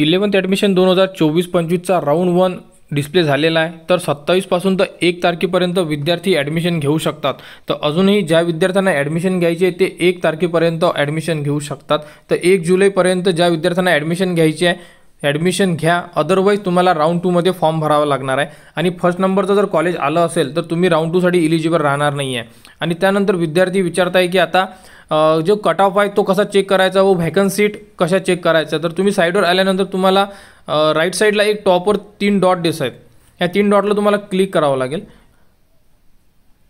eleventh admission दोन हजार चोवीस पंचवीसचा राऊंड वन डिस्प्ले झालेला आहे तर सत्तावीसपासून तर एक तारखेपर्यंत विद्यार्थी ॲडमिशन घेऊ शकतात तर अजूनही ज्या विद्यार्थ्यांना ॲडमिशन घ्यायचे ते एक तारखेपर्यंत ॲडमिशन घेऊ शकतात तर एक जुलैपर्यंत ज्या विद्यार्थ्यांना ॲडमिशन घ्यायची आहे ॲडमिशन घ्या अदरवाईज तुम्हाला राऊंड टूमध्ये फॉर्म भरावा लागणार आहे आणि फर्स्ट नंबरचं जर कॉलेज आलं असेल तर तुम्ही राऊंड टूसाठी इलिजिबल राहणार नाही आहे आणि त्यानंतर विद्यार्थी विचारताय की आता जो कट ऑफ आहे तो कसा चेक करायचा व सीट कशा चेक करायचा तर तुम्ही साईडवर आल्यानंतर तुम्हाला राईट साईडला एक टॉपवर तीन डॉट दिसत आहेत या तीन डॉटला तुम्हाला क्लिक करावं लागेल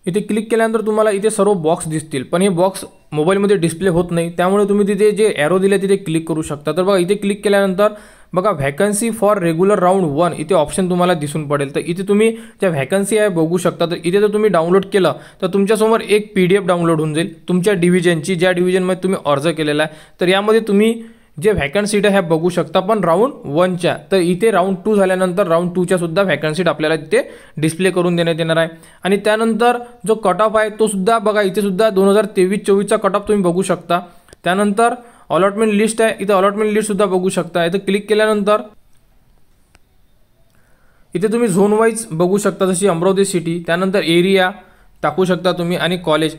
इथे क्लिक केल्यानंतर तुम्हाला इथे सर्व बॉक्स दिसतील पण हे बॉक्स मोबाईलमध्ये डिस्प्ले होत नाही त्यामुळे तुम्ही तिथे जे ॲरो दिले तिथे क्लिक करू शकता तर बघा इथे क्लिक केल्यानंतर बघा vacancy for regular round one इथे ऑप्शन तुम्हाला दिसून पडेल तर इथे तुम्ही ज्या व्हॅकन्सी आहे बघू शकता तर इथे जर तुम्ही डाउनलोड केलं तर तुमच्यासमोर एक पी डी एफ डाउनलोड होऊन जाईल तुमच्या डिव्हिजनची ज्या डिव्हिजनमध्ये तुम्ही अर्ज केलेला आहे तर यामध्ये तुम्ही जे व्हॅकन्सीट आहे ह्या बघू शकता पण राऊंड वनच्या तर इथे राऊंड टू झाल्यानंतर राऊंड टूच्या सुद्धा व्हॅकन्सीट आपल्याला तिथे डिस्प्ले करून देण्यात येणार आहे आणि त्यानंतर जो कट ऑफ आहे तो सुद्धा बघा इथे सुद्धा दोन हजार तेवीस चोवीसचा कट ऑफ तुम्ही बघू शकता त्यानंतर अलॉटमेंट लिस्ट आहे इथं अलॉटमेंट लिस्टसुद्धा बघू शकता इथं क्लिक केल्यानंतर इथे तुम्ही झोन वाईज बघू शकता जशी अमरावती सिटी त्यानंतर एरिया टाकू शकता तुम्ही आणि कॉलेज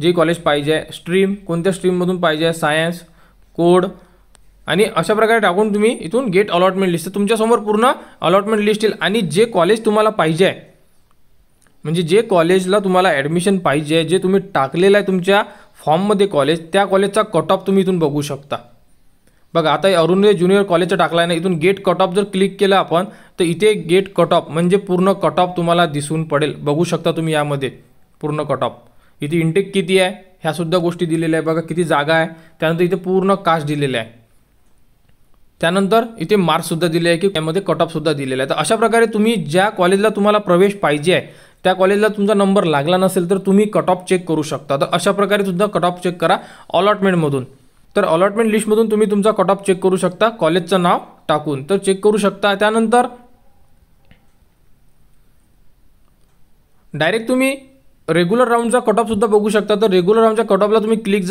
जे कॉलेज पाहिजे आहे स्ट्रीम कोणत्या स्ट्रीममधून पाहिजे सायन्स कोड आणि अशा प्रकारे टाकून तुम्ही इथून गेट अलॉटमेंट लिस्ट तुमच्यासमोर पूर्ण अलॉटमेंट लिस्ट येईल आणि जे कॉलेज तुम्हाला पाहिजे आहे म्हणजे जे कॉलेजला तुम्हाला ॲडमिशन पाहिजे जे तुम्ही टाकलेलं आहे तुमच्या फॉर्ममध्ये कॉलेज त्या कॉलेजचा कट ऑफ तुम्ही इथून बघू शकता बघा आता अरुणोदय ज्युनियर कॉलेजचा टाकला आहे ना इथून गेट कट ऑफ जर क्लिक केलं आपण तर इथे गेट कट ऑफ म्हणजे पूर्ण कट ऑफ तुम्हाला दिसून पडेल बघू शकता तुम्ही यामध्ये पूर्ण कट ऑफ इथे इंटेक किती आहे ह्यासुद्धा गोष्टी दिलेल्या आहे बघा किती जागा आहे त्यानंतर इथे पूर्ण कास्ट दिलेला आहे त्यानंतर इथे मार्क्ससुद्धा दिले आहे की त्यामध्ये कट ऑफसुद्धा दिलेला आहे तर अशा प्रकारे तुम्ही ज्या कॉलेजला तुम्हाला प्रवेश पाहिजे आहे त्या कॉलेजला तुमचा नंबर लागला नसेल तर तुम्ही कट ऑफ चेक करू शकता तर अशा प्रकारे सुद्धा कट ऑफ चेक करा अलॉटमेंटमधून तर अलॉटमेंट लिस्टमधून तुम्ही तुमचा कट ऑफ चेक करू शकता कॉलेजचं नाव टाकून तर चेक करू शकता त्यानंतर डायरेक्ट तुम्ही रेग्युलर राऊंडचा कट सुद्धा बघू शकता तर रेग्युलर राऊंडच्या कट ऑफला तुम्ही क्लिक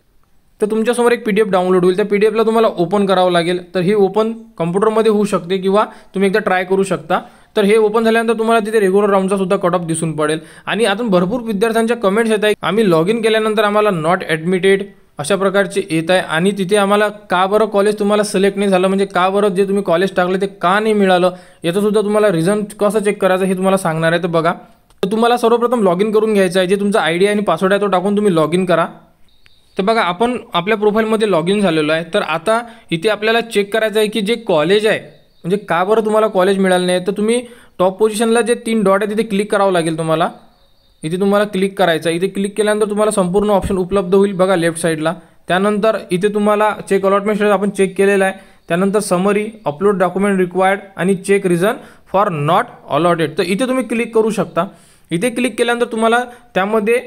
तर तुमच्यासमोर एक पी डी एफ डाउनलोड होईल त्या पी डी एफला तुम्हाला ओपन करावं लागेल तर ही ओपन कम्प्युटरमध्ये होऊ शकते किंवा तुम्ही एकदा ट्राय करू शकता तर हे ओपन झाल्यानंतर तुम्हाला तिथे रेग्युलर राऊंडचा सुद्धा कट ऑफ दिसून पडेल आणि अजून भरपूर विद्यार्थ्यांच्या कमेंट्स येत आहे आम्ही लॉग इन केल्यानंतर आम्हाला नॉट ॲडमिटेड अशा प्रकारचे येत आहे आणि तिथे आम्हाला का बरं कॉलेज तुम्हाला सिलेक्ट नाही झालं म्हणजे का बरं जे तुम्ही कॉलेज टाकलं ते का नाही मिळालं याचंसुद्धा तुम्हाला रिझन कसं चेक करायचं हे तुम्हाला सांगणार आहे तर बघा तर तुम्हाला सर्वप्रथम लॉग इन करून घ्यायचं आहे जे तुमचा आय आणि पासवर्ड आहे तो टाकून तुम्ही लॉग इन करा तर बघा आपण आपल्या प्रोफाईलमध्ये लॉग इन झालेलो आहे तर आता इथे आपल्याला चेक करायचं आहे की जे कॉलेज आहे म्हणजे का बरं तुम्हाला कॉलेज मिळालं नाही तर तुम्ही टॉप पोझिशनला जे तीन डॉट आहे तिथे क्लिक करावं लागेल तुम्हाला इथे तुम्हाला क्लिक करायचं इथे क्लिक केल्यानंतर तुम्हाला संपूर्ण ऑप्शन उपलब्ध होईल बघा लेफ्ट साईडला त्यानंतर इथे तुम्हाला चेक अलॉटमेंट आपण चेक केलेला आहे त्यानंतर समरी अपलोड डॉक्युमेंट रिक्वायर्ड आणि check reason for not allotted तर इथे तुम्ही क्लिक करू शकता इथे क्लिक केल्यानंतर तुम्हाला त्यामध्ये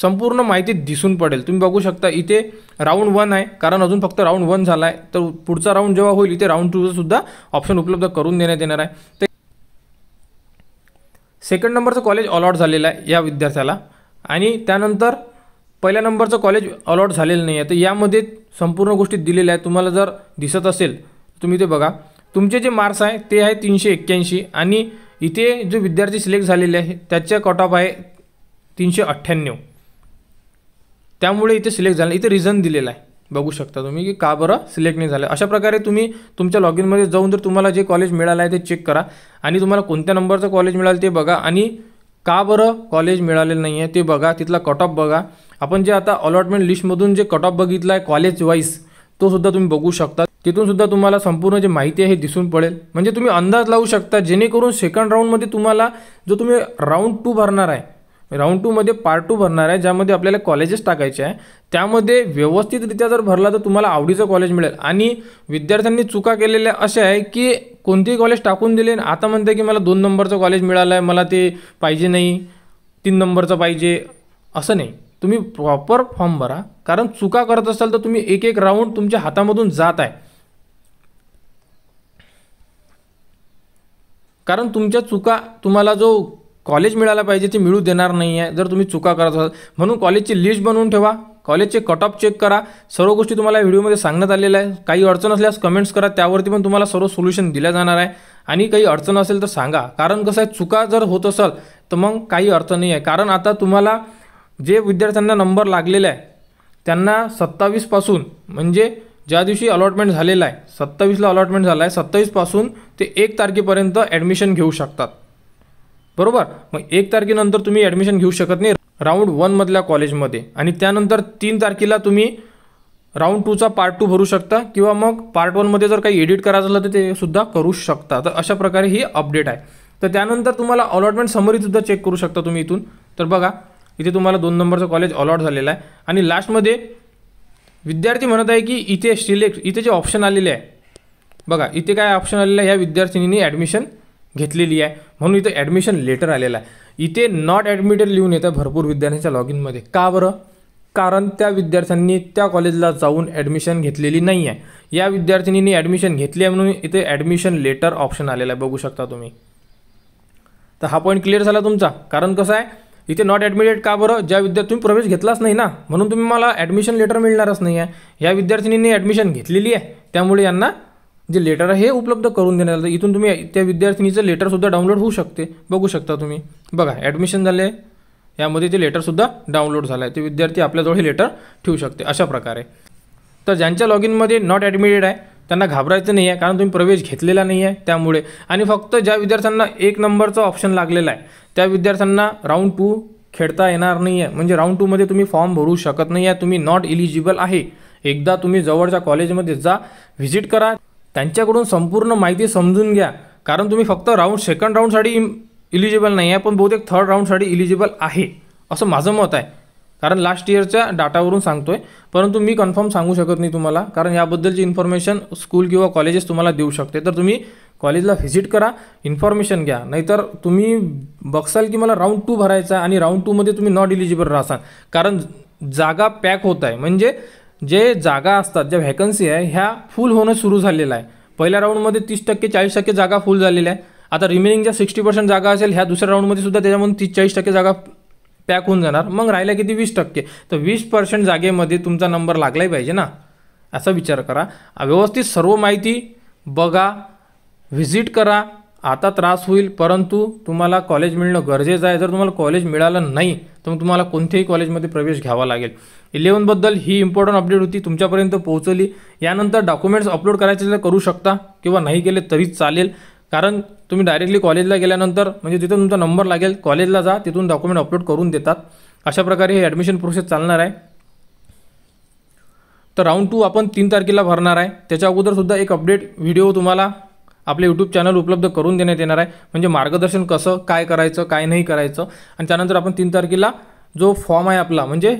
संपूर्ण माहिती दिसून पडेल तुम्ही बघू शकता इथे राऊंड वन आहे कारण अजून फक्त राऊंड वन झाला आहे तर पुढचा राऊंड जेव्हा होईल इथे राऊंड टूचं सुद्धा ऑप्शन उपलब्ध करून देण्यात येणार आहे ते सेकंड नंबरचं कॉलेज अलॉट झालेलं आहे या विद्यार्थ्याला आणि त्यानंतर पहिल्या नंबरचं कॉलेज अलॉट झालेलं नाही आहे तर यामध्ये संपूर्ण गोष्टी दिलेल्या आहेत तुम्हाला जर दिसत असेल तुम्ही ते बघा तुमचे जे मार्क्स आहे ते आहे तीनशे एक्क्याऐंशी आणि इथे जो विद्यार्थी सिलेक्ट झालेले आहे त्याचे कट ऑफ आहे तीनशे अठ्ठ्याण्णव त्यामुळे इथे सिलेक्ट झालं इथे रिझन दिलेला आहे बघू शकता तुम्ही की का बरं सिलेक्ट नाही झालं अशा प्रकारे तुम्ही तुमच्या लॉग इनमध्ये जाऊन जर तुम्हाला जे कॉलेज मिळालं आहे ते चेक करा आणि तुम्हाला कोणत्या नंबरचं कॉलेज मिळालं ते बघा आणि का बरं कॉलेज मिळालेलं नाही आहे ते बघा तिथला कट ऑफ बघा आपण जे आता अलॉटमेंट लिस्टमधून जे कट ऑफ बघितला आहे कॉलेज वाईज तो सुद्धा तुम्ही बघू शकता तिथून सुद्धा तुम्हाला संपूर्ण जे माहिती आहे दिसून पडेल म्हणजे तुम्ही अंदाज लावू शकता जेणेकरून सेकंड राऊंडमध्ये तुम्हाला जो तुम्ही राऊंड टू भरणार आहे राऊंड टूमध्ये पार्ट टू भरणार आहे ज्यामध्ये आपल्याला कॉलेजेस टाकायचे आहे त्यामध्ये व्यवस्थितरित्या जर भरला तर तुम्हाला आवडीचं कॉलेज मिळेल आणि विद्यार्थ्यांनी चुका केलेल्या अशा आहे की कोणतेही कॉलेज टाकून दिले आता म्हणते की मला दोन नंबरचं कॉलेज मिळालं आहे मला ते पाहिजे नाही तीन नंबरचं पाहिजे असं नाही तुम्ही प्रॉपर फॉर्म भरा कारण चुका करत असाल तर तुम्ही एक एक राऊंड तुमच्या हातामधून जात आहे कारण तुमच्या चुका तुम्हाला जो कॉलेज मिळायला पाहिजे ते मिळू देणार नाही आहे जर तुम्ही चुका करत असाल म्हणून कॉलेजची लिस्ट बनवून ठेवा कॉलेजचे कट ऑफ चेक करा सर्व गोष्टी तुम्हाला व्हिडिओमध्ये सांगण्यात आलेल्या आहे काही अडचण असल्यास कमेंट्स करा त्यावरती पण तुम्हाला सर्व सोल्युशन दिल्या जाणार आहे आणि काही अडचण असेल तर सांगा कारण कसं आहे चुका जर होत असेल तर मग काही अर्थ नाही आहे कारण आता तुम्हाला जे विद्यार्थ्यांना नंबर लागलेला आहे त्यांना सत्तावीसपासून म्हणजे ज्या दिवशी अलॉटमेंट झालेला आहे सत्तावीसला अलॉटमेंट झाला आहे सत्तावीसपासून ते एक तारखेपर्यंत ॲडमिशन घेऊ शकतात बरोबर मग एक तारखेनंतर तुम्ही ॲडमिशन घेऊ शकत नाही राऊंड वनमधल्या कॉलेजमध्ये आणि त्यानंतर तीन तारखेला तुम्ही राऊंड टूचा पार्ट टू भरू शकता किंवा मग पार्ट वनमध्ये जर काही एडिट करायचं झालं तर ते सुद्धा करू शकता तर अशा प्रकारे ही अपडेट आहे तर त्यानंतर तुम्हाला अलॉटमेंट समरीसुद्धा चेक करू शकता तुम्ही इथून तर बघा इथे तुम्हाला दोन नंबरचं कॉलेज अलॉट झालेलं आहे आणि लास्टमध्ये विद्यार्थी म्हणत आहे की इथे सिलेक्ट इथे जे ऑप्शन आलेले आहे बघा इथे काय ऑप्शन आलेलं आहे ह्या विद्यार्थिनीने ॲडमिशन घेतलेली आहे म्हणून इथं ॲडमिशन लेटर आलेलं आहे इथे नॉट ॲडमिटेड लिहून येतं भरपूर विद्यार्थ्यांच्या लॉग इनमध्ये का बरं कारण त्या विद्यार्थ्यांनी त्या कॉलेजला जाऊन ॲडमिशन घेतलेली नाही आहे या विद्यार्थिनींनी ॲडमिशन घेतली आहे म्हणून इथे ॲडमिशन लेटर ऑप्शन आलेला आहे बघू शकता तुम्ही तर हा पॉईंट क्लिअर झाला तुमचा कारण कसं आहे इथे नॉट ॲडमिटेड का बरं ज्या विद्यार्थी तुम्ही प्रवेश घेतलाच नाही ना म्हणून तुम्ही मला ॲडमिशन लेटर मिळणारच नाही आहे या विद्यार्थिनींनी ॲडमिशन घेतलेली आहे त्यामुळे यांना जे लेटर आहे हे उपलब्ध करून देण्यात आलं इथून तुम्ही त्या विद्यार्थिनीचं लेटरसुद्धा डाउनलोड होऊ शकते बघू शकता तुम्ही बघा ॲडमिशन झाले आहे यामध्ये ते लेटरसुद्धा डाउनलोड झालं आहे ते विद्यार्थी आपल्याजवळ हे लेटर ठेवू शकते अशा प्रकारे तर ज्यांच्या लॉग इनमध्ये नॉट ॲडमिटेड आहे त्यांना घाबरायचं नाही आहे कारण तुम्ही प्रवेश घेतलेला नाही आहे त्यामुळे आणि फक्त ज्या विद्यार्थ्यांना एक नंबरचं ऑप्शन लागलेला आहे त्या विद्यार्थ्यांना राऊंड टू खेळता येणार नाही आहे म्हणजे राऊंड टूमध्ये तुम्ही फॉर्म भरू शकत नाही आहे तुम्ही नॉट इलिजिबल आहे एकदा तुम्ही जवळच्या कॉलेजमध्ये जा व्हिजिट करा त्यांच्याकडून संपूर्ण माहिती समजून घ्या कारण तुम्ही फक्त राऊंड सेकंड राऊंडसाठी इलिजिबल नाही आहे पण बहुतेक थर्ड राऊंडसाठी इलिजिबल आहे असं माझं मत आहे कारण लास्ट इयरच्या डाटावरून सांगतो आहे परंतु मी कन्फर्म सांगू शकत नाही तुम्हाला कारण याबद्दलची इन्फॉर्मेशन स्कूल किंवा कॉलेजेस तुम्हाला देऊ शकते तर तुम्ही कॉलेजला व्हिजिट करा इन्फॉर्मेशन घ्या नाहीतर तुम्ही बघसाल की मला राऊंड टू भरायचा आणि राऊंड टूमध्ये तुम्ही नॉट इलिजिबल राहसाल कारण जागा पॅक होत आहे म्हणजे जे जागा असतात ज्या व्हॅकन्सी आहे ह्या फुल होणं सुरू झालेलं आहे पहिल्या राऊंडमध्ये तीस टक्के चाळीस टक्के जागा फुल झालेल्या आहे आता रिमेनिंग ज्या सिक्स्टी पर्सेंट जागा असेल ह्या दुसऱ्या राऊंडमध्ये सुद्धा त्याच्यामधून तीस चाळीस टक्के जागा पॅक होऊन जाणार मग राहिल्या किती वीस टक्के तर वीस पर्सेंट जागेमध्ये तुमचा नंबर लागलाही पाहिजे ना असा विचार करा व्यवस्थित सर्व माहिती बघा व्हिजिट करा आता त्रास होईल परंतु तुम्हाला कॉलेज मिळणं गरजेचं आहे जर तुम्हाला कॉलेज मिळालं नाही तर मग तुम्हाला कोणत्याही कॉलेजमध्ये प्रवेश घ्यावा लागेल इलेवनबद्दल ही इम्पॉर्टंट अपडेट होती तुमच्यापर्यंत पोहोचली यानंतर डॉक्युमेंट्स अपलोड करायचे तर करू शकता किंवा नाही केले तरी चालेल कारण तुम्ही डायरेक्टली कॉलेजला गेल्यानंतर म्हणजे तिथं तुमचा नंबर लागेल कॉलेजला जा तिथून डॉक्युमेंट अपलोड करून देतात अशा प्रकारे हे ॲडमिशन प्रोसेस चालणार आहे तर राऊंड टू आपण तीन तारखेला भरणार आहे त्याच्या अगोदरसुद्धा एक अपडेट व्हिडिओ तुम्हाला आपले यूट्यूब चॅनल उपलब्ध करून देण्यात येणार आहे म्हणजे मार्गदर्शन कसं काय करायचं काय नाही करायचं आणि त्यानंतर आपण तीन तारखेला जो फॉर्म आहे आपला म्हणजे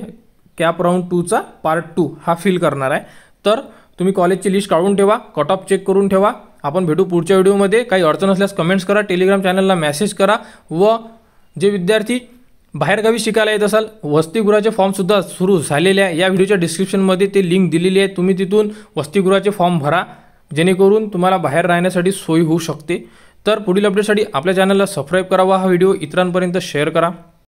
कॅप राऊंड टूचा पार्ट टू हा फिल करणार आहे तर तुम्ही कॉलेजची लिस्ट काढून ठेवा कट ऑफ चेक करून ठेवा आपण भेटू पुढच्या व्हिडिओमध्ये काही अडचण असल्यास कमेंट्स करा टेलिग्राम चॅनलला मेसेज करा व जे विद्यार्थी बाहेरगावी शिकायला येत असाल वसतिगृहाचे फॉर्मसुद्धा सुरू झालेले आहे या व्हिडिओच्या डिस्क्रिप्शनमध्ये ते लिंक दिलेली आहे तुम्ही तिथून वसतिगृहाचे फॉर्म भरा जेणेकरून तुम्हाला बाहेर राहण्यासाठी सोय होऊ शकते तर पुढील अपडेटसाठी आपल्या चॅनलला सबस्क्राईब करावा हा व्हिडिओ इतरांपर्यंत शेअर करा